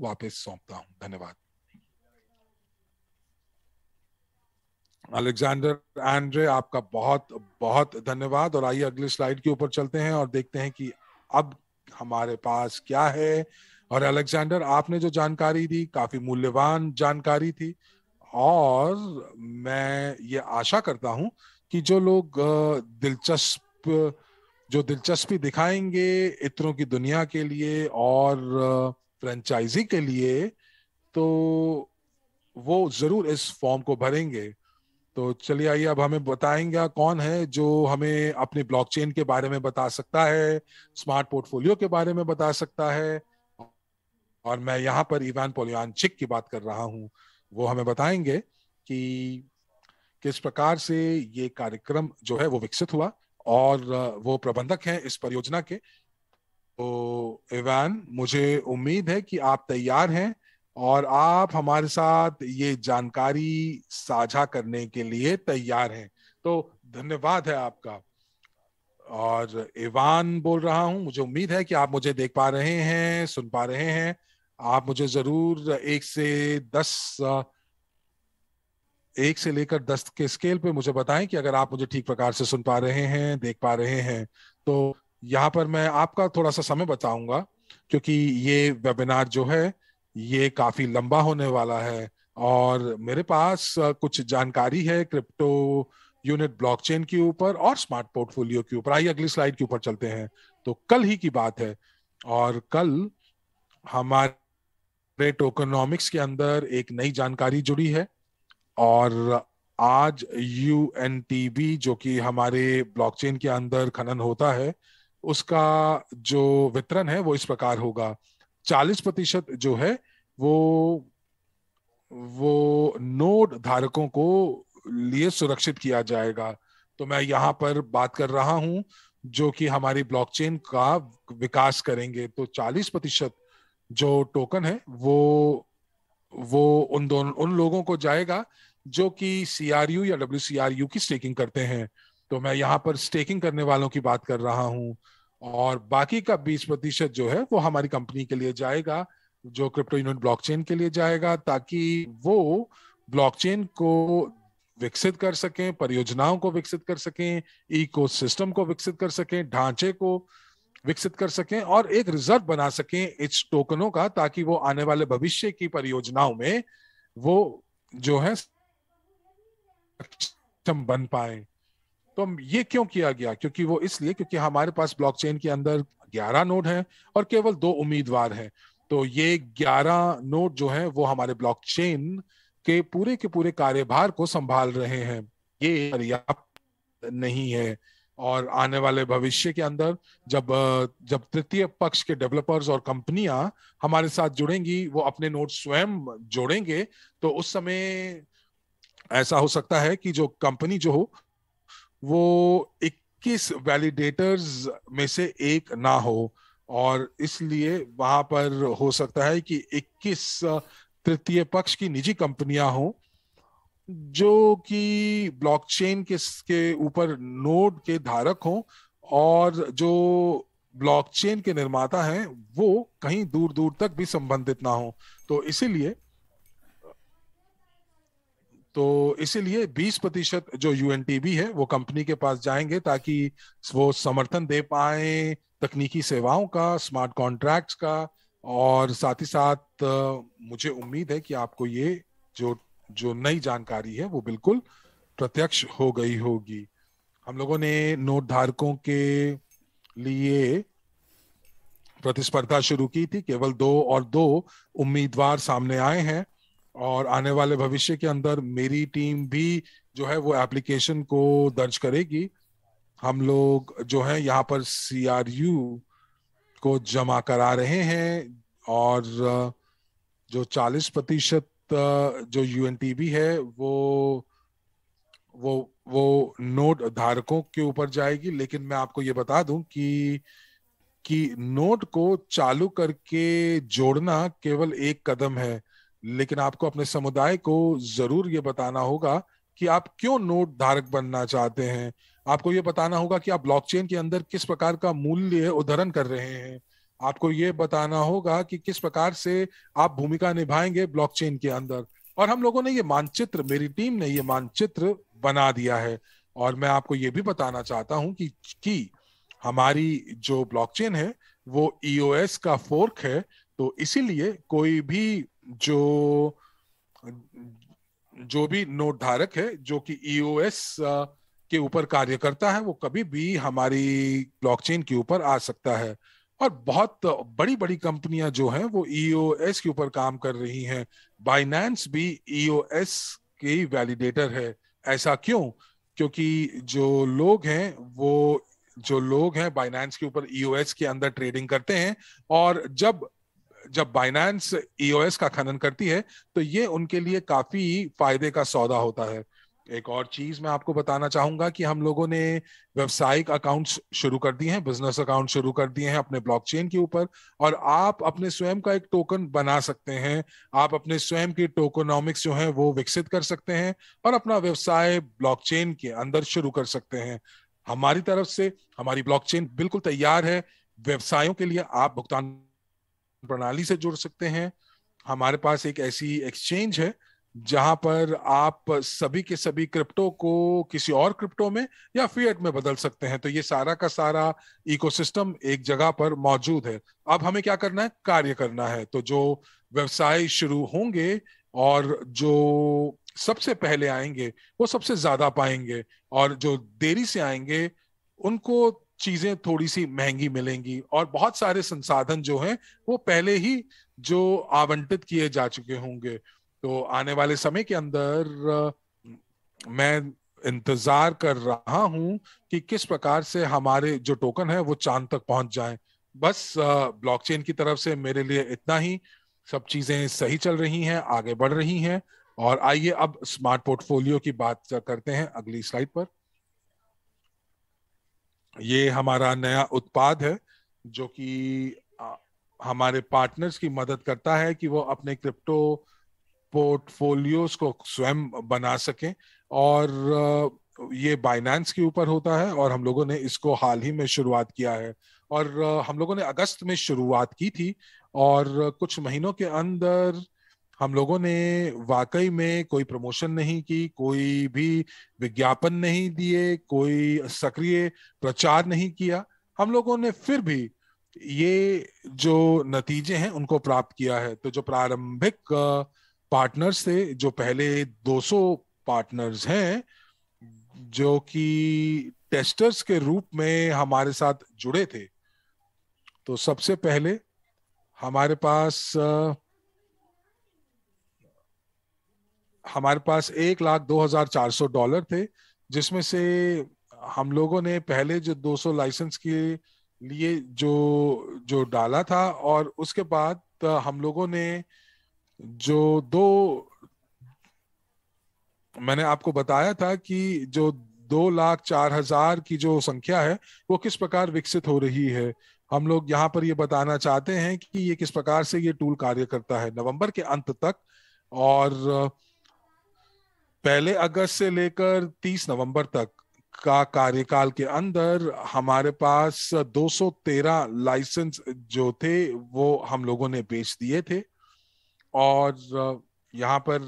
वापस सौंपता हूं धन्यवाद अलेक्जेंडर एंड्रे आपका बहुत बहुत धन्यवाद और आइए अगली स्लाइड के ऊपर चलते हैं और देखते हैं कि अब हमारे पास क्या है और अलेक्जेंडर आपने जो जानकारी दी काफी मूल्यवान जानकारी थी और मैं ये आशा करता हूं कि जो लोग दिलचस्प जो दिलचस्पी दिखाएंगे इतरों की दुनिया के लिए और फ्रेंचाइजी के लिए तो वो जरूर इस फॉर्म को भरेंगे तो चलिए आइए अब हमें बताएंगे कौन है जो हमें अपने ब्लॉकचेन के बारे में बता सकता है स्मार्ट पोर्टफोलियो के बारे में बता सकता है और मैं यहाँ पर इवान चिक की बात कर रहा हूँ वो हमें बताएंगे कि किस प्रकार से ये कार्यक्रम जो है वो विकसित हुआ और वो प्रबंधक हैं इस परियोजना के तो इवान मुझे उम्मीद है कि आप तैयार हैं और आप हमारे साथ ये जानकारी साझा करने के लिए तैयार हैं तो धन्यवाद है आपका और इवान बोल रहा हूं मुझे उम्मीद है कि आप मुझे देख पा रहे हैं सुन पा रहे हैं आप मुझे जरूर एक से दस एक से लेकर दस के स्केल पे मुझे बताएं कि अगर आप मुझे ठीक प्रकार से सुन पा रहे हैं देख पा रहे हैं तो यहाँ पर मैं आपका थोड़ा सा समय बताऊंगा क्योंकि ये वेबिनार जो है ये काफी लंबा होने वाला है और मेरे पास कुछ जानकारी है क्रिप्टो यूनिट ब्लॉकचेन के ऊपर और स्मार्ट पोर्टफोलियो के ऊपर आइए अगली स्लाइड के ऊपर चलते हैं तो कल ही की बात है और कल हमारे टोकोनॉमिक्स के अंदर एक नई जानकारी जुड़ी है और आज यू जो कि हमारे ब्लॉकचेन के अंदर खनन होता है उसका जो वितरण है वो इस प्रकार होगा चालीस प्रतिशत जो है वो वो नोट धारकों को लिए सुरक्षित किया जाएगा तो मैं यहाँ पर बात कर रहा हूँ जो कि हमारी ब्लॉकचेन का विकास करेंगे तो 40 प्रतिशत जो टोकन है वो वो उन दोनों उन लोगों को जाएगा जो कि सी या डब्ल्यू की स्टेकिंग करते हैं तो मैं यहाँ पर स्टेकिंग करने वालों की बात कर रहा हूँ और बाकी का बीस प्रतिशत जो है वो हमारी कंपनी के लिए जाएगा जो क्रिप्टो यूनिट ब्लॉकचेन के लिए जाएगा ताकि वो ब्लॉकचेन को विकसित कर सकें परियोजनाओं को विकसित कर सकें इकोसिस्टम को विकसित कर सकें ढांचे को विकसित कर सकें और एक रिजर्व बना सकें इस टोकनों का ताकि वो आने वाले भविष्य की परियोजनाओं में वो जो है बन पाए तो ये क्यों किया गया क्योंकि वो इसलिए क्योंकि हमारे पास ब्लॉकचेन के अंदर 11 नोड हैं और केवल दो उम्मीदवार हैं तो ये 11 नोड जो है वो हमारे ब्लॉकचेन के पूरे के पूरे कार्यभार को संभाल रहे हैं ये पर्याप्त नहीं है और आने वाले भविष्य के अंदर जब जब तृतीय पक्ष के डेवलपर्स और कंपनियां हमारे साथ जुड़ेंगी वो अपने नोट स्वयं जोड़ेंगे तो उस समय ऐसा हो सकता है कि जो कंपनी जो हो वो 21 वैलिडेटर्स में से एक ना हो और इसलिए वहां पर हो सकता है कि 21 तृतीय पक्ष की निजी कंपनियां हों जो कि ब्लॉकचेन के के ऊपर नोड के धारक हो और जो ब्लॉकचेन के निर्माता हैं वो कहीं दूर दूर तक भी संबंधित ना हो तो इसीलिए तो इसीलिए 20 प्रतिशत जो यू है वो कंपनी के पास जाएंगे ताकि वो समर्थन दे पाए तकनीकी सेवाओं का स्मार्ट कॉन्ट्रैक्ट्स का और साथ ही साथ मुझे उम्मीद है कि आपको ये जो जो नई जानकारी है वो बिल्कुल प्रत्यक्ष हो गई होगी हम लोगों ने नोट धारकों के लिए प्रतिस्पर्धा शुरू की थी केवल दो और दो उम्मीदवार सामने आए हैं और आने वाले भविष्य के अंदर मेरी टीम भी जो है वो एप्लीकेशन को दर्ज करेगी हम लोग जो है यहाँ पर यू को जमा करा रहे हैं और जो 40 प्रतिशत जो यू है वो वो वो नोट धारकों के ऊपर जाएगी लेकिन मैं आपको ये बता दूं कि कि नोट को चालू करके जोड़ना केवल एक कदम है लेकिन आपको अपने समुदाय को जरूर ये बताना होगा कि आप क्यों नोट धारक बनना चाहते हैं आपको ये बताना होगा कि आप ब्लॉकचेन के अंदर किस प्रकार का मूल्य उद्धरण कर रहे हैं आपको ये बताना होगा कि किस प्रकार से आप भूमिका निभाएंगे ब्लॉकचेन के अंदर और हम लोगों ने ये मानचित्र मेरी टीम ने ये मानचित्र बना दिया है और मैं आपको ये भी बताना चाहता हूं कि, कि हमारी जो ब्लॉकचेन है वो ईओएस e का फोर्क है तो इसीलिए कोई भी जो जो भी नोट धारक है जो कि ईओएस e के ऊपर कार्य करता है वो कभी भी हमारी ब्लॉकचेन के ऊपर आ सकता है और बहुत बड़ी बड़ी कंपनियां जो हैं वो ईओएस e के ऊपर काम कर रही हैं बाइनेंस भी ईओएस के वैलिडेटर है ऐसा क्यों क्योंकि जो लोग हैं वो जो लोग हैं बाइनेंस के ऊपर ईओएस e के अंदर ट्रेडिंग करते हैं और जब जब बाइनेंस ईओएस e का खनन करती है तो ये उनके लिए काफी फायदे का सौदा होता है एक और चीज मैं आपको बताना चाहूंगा कि हम लोगों ने व्यवसायिक अकाउंट्स शुरू कर दिए हैं बिजनेस अकाउंट शुरू कर दिए हैं अपने ब्लॉकचेन के ऊपर और आप अपने स्वयं का एक टोकन बना सकते हैं आप अपने स्वयं की टोकोनॉमिक्स जो है वो विकसित कर सकते हैं और अपना व्यवसाय ब्लॉकचेन के अंदर शुरू कर सकते हैं हमारी तरफ से हमारी ब्लॉकचेन बिल्कुल तैयार है व्यवसायों के लिए आप भुगतान प्रणाली से जुड़ सकते हैं हमारे पास एक ऐसी एक्सचेंज है जहां पर आप सभी के सभी क्रिप्टो को किसी और क्रिप्टो में या फीएट में बदल सकते हैं तो ये सारा का सारा इकोसिस्टम एक जगह पर मौजूद है अब हमें क्या करना है कार्य करना है तो जो व्यवसाय शुरू होंगे और जो सबसे पहले आएंगे वो सबसे ज्यादा पाएंगे और जो देरी से आएंगे उनको चीजें थोड़ी सी महंगी मिलेंगी और बहुत सारे संसाधन जो हैं वो पहले ही जो आवंटित किए जा चुके होंगे तो आने वाले समय के अंदर मैं इंतजार कर रहा हूं कि किस प्रकार से हमारे जो टोकन है वो चांद तक पहुंच जाए बस ब्लॉकचेन की तरफ से मेरे लिए इतना ही सब चीजें सही चल रही हैं आगे बढ़ रही हैं और आइए अब स्मार्ट पोर्टफोलियो की बात करते हैं अगली स्लाइड पर ये हमारा नया उत्पाद है जो कि हमारे पार्टनर्स की मदद करता है कि वो अपने क्रिप्टो पोर्टफोलियोस को स्वयं बना सकें और ये बाइनेंस के ऊपर होता है और हम लोगों ने इसको हाल ही में शुरुआत किया है और हम लोगों ने अगस्त में शुरुआत की थी और कुछ महीनों के अंदर हम लोगों ने वाकई में कोई प्रमोशन नहीं की कोई भी विज्ञापन नहीं दिए कोई सक्रिय प्रचार नहीं किया हम लोगों ने फिर भी ये जो नतीजे हैं उनको प्राप्त किया है तो जो प्रारंभिक पार्टनर्स थे जो पहले 200 पार्टनर्स हैं जो कि टेस्टर्स के रूप में हमारे साथ जुड़े थे तो सबसे पहले हमारे पास हमारे पास एक लाख दो हजार चार सौ डॉलर थे जिसमें से हम लोगों ने पहले जो दो सौ लाइसेंस के लिए जो जो डाला था और उसके बाद हम लोगों ने जो दो मैंने आपको बताया था कि जो दो लाख चार हजार की जो संख्या है वो किस प्रकार विकसित हो रही है हम लोग यहाँ पर ये बताना चाहते हैं कि ये किस प्रकार से ये टूल कार्य करता है नवंबर के अंत तक और पहले अगस्त से लेकर 30 नवंबर तक का कार्यकाल के अंदर हमारे पास 213 लाइसेंस जो थे वो हम लोगों ने बेच दिए थे और यहाँ पर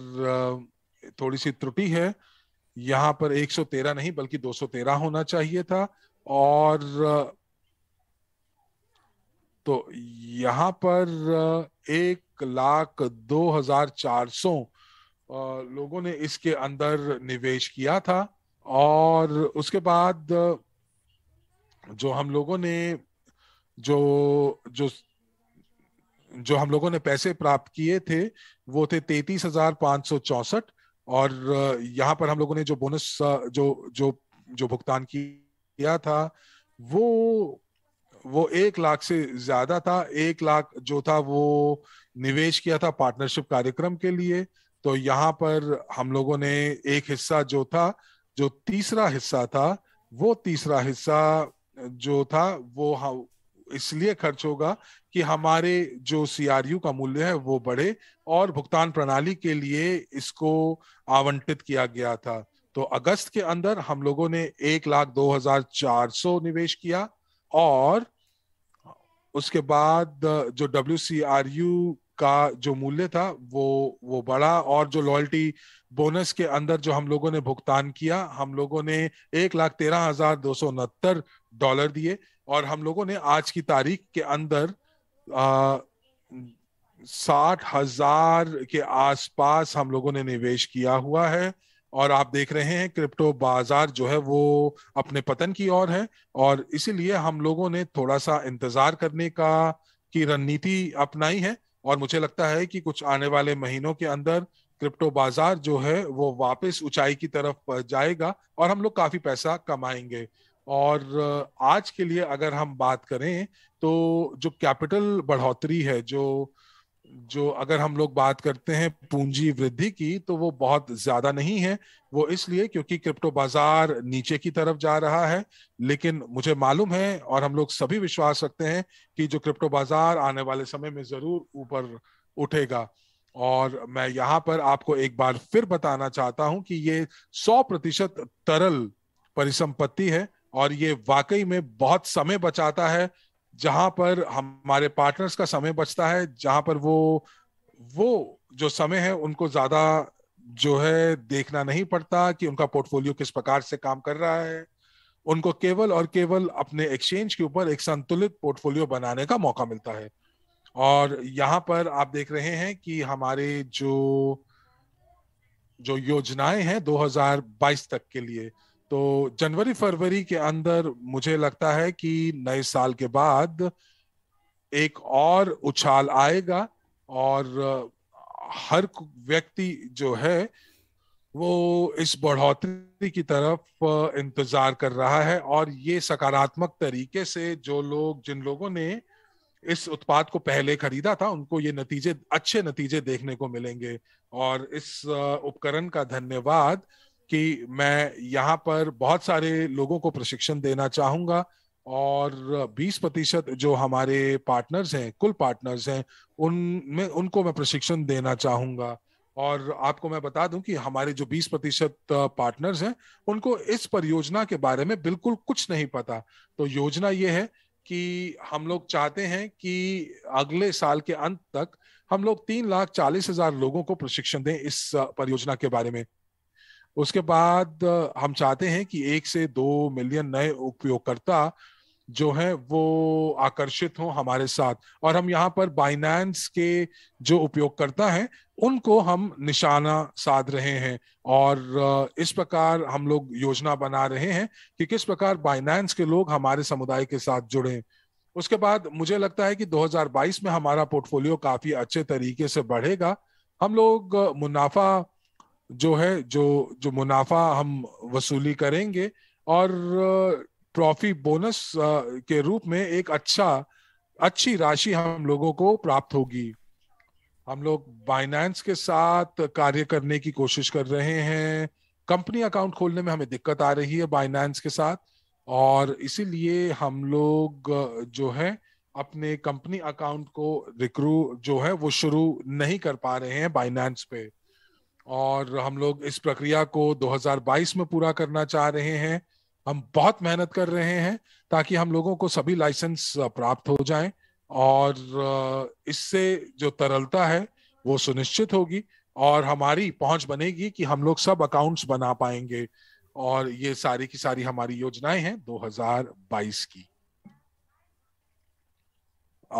थोड़ी सी त्रुटि है यहाँ पर 113 नहीं बल्कि 213 होना चाहिए था और तो यहाँ पर एक लाख दो हजार चार सौ लोगों ने इसके अंदर निवेश किया था और उसके बाद जो हम लोगों ने जो जो जो हम लोगों ने पैसे प्राप्त किए थे वो थे तैतीस हजार पांच सौ चौसठ और यहाँ पर हम लोगों ने जो बोनस जो जो जो भुगतान किया था वो वो एक लाख से ज्यादा था एक लाख जो था वो निवेश किया था पार्टनरशिप कार्यक्रम के लिए तो यहाँ पर हम लोगों ने एक हिस्सा जो था जो तीसरा हिस्सा था वो तीसरा हिस्सा जो था वो हाँ, इसलिए खर्च होगा कि हमारे जो सीआरयू का मूल्य है वो बढ़े और भुगतान प्रणाली के लिए इसको आवंटित किया गया था तो अगस्त के अंदर हम लोगों ने एक लाख दो हजार चार सौ निवेश किया और उसके बाद जो डब्ल्यू का जो मूल्य था वो वो बढ़ा और जो लॉयल्टी बोनस के अंदर जो हम लोगों ने भुगतान किया हम लोगों ने एक लाख तेरह हजार दो सौ उनहत्तर डॉलर दिए और हम लोगों ने आज की तारीख के अंदर साठ हजार के आसपास हम लोगों ने निवेश किया हुआ है और आप देख रहे हैं क्रिप्टो बाजार जो है वो अपने पतन की ओर है और इसीलिए हम लोगों ने थोड़ा सा इंतजार करने का की रणनीति अपनाई है और मुझे लगता है कि कुछ आने वाले महीनों के अंदर क्रिप्टो बाजार जो है वो वापस ऊंचाई की तरफ जाएगा और हम लोग काफी पैसा कमाएंगे और आज के लिए अगर हम बात करें तो जो कैपिटल बढ़ोतरी है जो जो अगर हम लोग बात करते हैं पूंजी वृद्धि की तो वो बहुत ज्यादा नहीं है वो इसलिए क्योंकि क्रिप्टो बाजार नीचे की तरफ जा रहा है लेकिन मुझे मालूम है और हम लोग सभी विश्वास रखते हैं कि जो क्रिप्टो बाजार आने वाले समय में जरूर ऊपर उठेगा और मैं यहाँ पर आपको एक बार फिर बताना चाहता हूं कि ये सौ प्रतिशत तरल परिसंपत्ति है और ये वाकई में बहुत समय बचाता है जहां पर हमारे पार्टनर्स का समय बचता है जहां पर वो वो जो समय है उनको ज्यादा जो है देखना नहीं पड़ता कि उनका पोर्टफोलियो किस प्रकार से काम कर रहा है उनको केवल और केवल अपने एक्सचेंज के ऊपर एक संतुलित पोर्टफोलियो बनाने का मौका मिलता है और यहाँ पर आप देख रहे हैं कि हमारे जो जो योजनाएं हैं 2022 तक के लिए तो जनवरी फरवरी के अंदर मुझे लगता है कि नए साल के बाद एक और उछाल आएगा और हर व्यक्ति जो है वो इस बढ़ोतरी की तरफ इंतजार कर रहा है और ये सकारात्मक तरीके से जो लोग जिन लोगों ने इस उत्पाद को पहले खरीदा था उनको ये नतीजे अच्छे नतीजे देखने को मिलेंगे और इस उपकरण का धन्यवाद कि मैं यहाँ पर बहुत सारे लोगों को प्रशिक्षण देना चाहूंगा और 20 प्रतिशत जो हमारे पार्टनर्स हैं कुल पार्टनर्स हैं उनमें उनको मैं प्रशिक्षण देना चाहूंगा और आपको मैं बता दूं कि हमारे जो 20 प्रतिशत पार्टनर्स हैं उनको इस परियोजना के बारे में बिल्कुल कुछ नहीं पता तो योजना ये है कि हम लोग चाहते हैं कि अगले साल के अंत तक हम लोग तीन लाख चालीस हजार लोगों को प्रशिक्षण दें इस परियोजना के बारे में उसके बाद हम चाहते हैं कि एक से दो मिलियन नए उपयोगकर्ता जो है वो आकर्षित हो हमारे साथ और हम यहाँ पर बाइनेंस के जो उपयोगकर्ता हैं उनको हम निशाना साध रहे हैं और इस प्रकार हम लोग योजना बना रहे हैं कि किस प्रकार बाइनेंस के लोग हमारे समुदाय के साथ जुड़े उसके बाद मुझे लगता है कि 2022 में हमारा पोर्टफोलियो काफी अच्छे तरीके से बढ़ेगा हम लोग मुनाफा जो है जो जो मुनाफा हम वसूली करेंगे और ट्रॉफी बोनस के रूप में एक अच्छा अच्छी राशि हम लोगों को प्राप्त होगी हम लोग बाइनेंस के साथ कार्य करने की कोशिश कर रहे हैं कंपनी अकाउंट खोलने में हमें दिक्कत आ रही है बाइनेंस के साथ और इसीलिए हम लोग जो है अपने कंपनी अकाउंट को रिक्रू जो है वो शुरू नहीं कर पा रहे हैं बाइनेंस पे और हम लोग इस प्रक्रिया को 2022 में पूरा करना चाह रहे हैं हम बहुत मेहनत कर रहे हैं ताकि हम लोगों को सभी लाइसेंस प्राप्त हो जाएं और इससे जो तरलता है वो सुनिश्चित होगी और हमारी पहुंच बनेगी कि हम लोग सब अकाउंट्स बना पाएंगे और ये सारी की सारी हमारी योजनाएं हैं 2022 की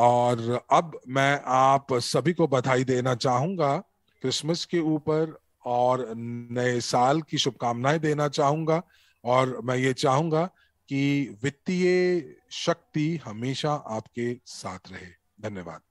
और अब मैं आप सभी को बधाई देना चाहूंगा क्रिसमस के ऊपर और नए साल की शुभकामनाएं देना चाहूंगा और मैं ये चाहूंगा कि वित्तीय शक्ति हमेशा आपके साथ रहे धन्यवाद